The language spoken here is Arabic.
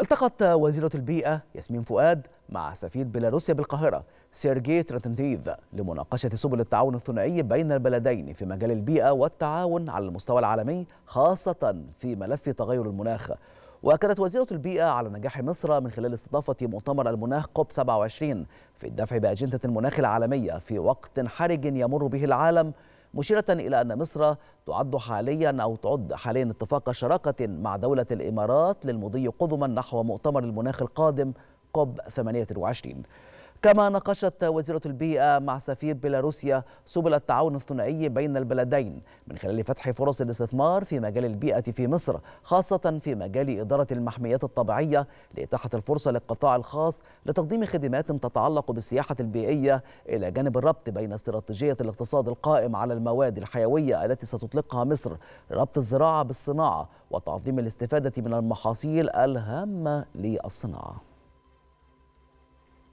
التقت وزيرة البيئة ياسمين فؤاد مع سفير بيلاروسيا بالقاهرة سيرجي تراتنتيف لمناقشة سبل التعاون الثنائي بين البلدين في مجال البيئة والتعاون على المستوى العالمي خاصة في ملف تغير المناخ وأكدت وزيرة البيئة على نجاح مصر من خلال استضافة مؤتمر المناخ كوب 27 في الدفع بأجندة المناخ العالمية في وقت حرج يمر به العالم مشيرة إلى أن مصر تعد حاليا أو تعد حاليا اتفاق شراكة مع دولة الإمارات للمضي قدما نحو مؤتمر المناخ القادم كوب 28 كما ناقشت وزيرة البيئة مع سفير بيلاروسيا سبل التعاون الثنائي بين البلدين من خلال فتح فرص الاستثمار في مجال البيئة في مصر خاصة في مجال إدارة المحميات الطبيعية لإتاحة الفرصة للقطاع الخاص لتقديم خدمات تتعلق بالسياحة البيئية إلى جانب الربط بين استراتيجية الاقتصاد القائم على المواد الحيوية التي ستطلقها مصر ربط الزراعة بالصناعة وتعظيم الاستفادة من المحاصيل الهامة للصناعة